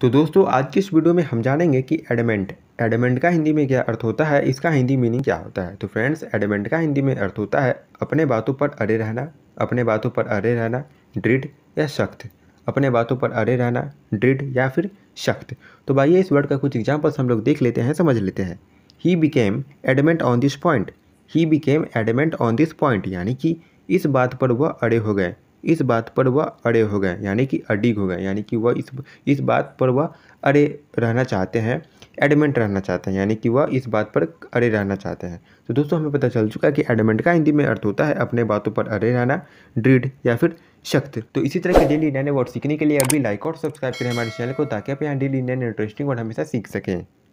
तो दोस्तों आज की इस वीडियो में हम जानेंगे कि एडमेंट एडमेंट का हिंदी में क्या अर्थ होता है इसका हिंदी मीनिंग क्या होता है तो फ्रेंड्स एडमेंट का हिंदी में अर्थ होता है अपने बातों पर अड़े रहना अपने बातों पर अड़े रहना दृढ़ या सख्त अपने बातों पर अड़े रहना दृढ़ या फिर सख्त तो भाई इस वर्ड का कुछ एग्जाम्पल्स हम लोग देख लेते हैं समझ लेते हैं he became adamant on this point he became adamant on this point यानी कि इस बात पर वह अड़े हो गए इस बात पर वह अड़े हो गए यानी कि अडिग हो गए यानी कि वह इस इस बात पर वह अड़े रहना चाहते हैं एडमेंट रहना चाहते हैं यानी कि वह इस बात पर अड़े रहना चाहते हैं तो दोस्तों हमें पता चल चुका है कि एडमेंट का हिंदी में अर्थ होता है अपने बातों पर अड़े रहना दृढ़ या फिर शक्त तो इसी तरह के डेली नए वर्ड सीखने के लिए अभी लाइक और सब्सक्राइब करें हमारे चैनल को ताकि आप यहाँ डेली नए इंटरेस्टिंग वर्ड हमेशा सीख सकें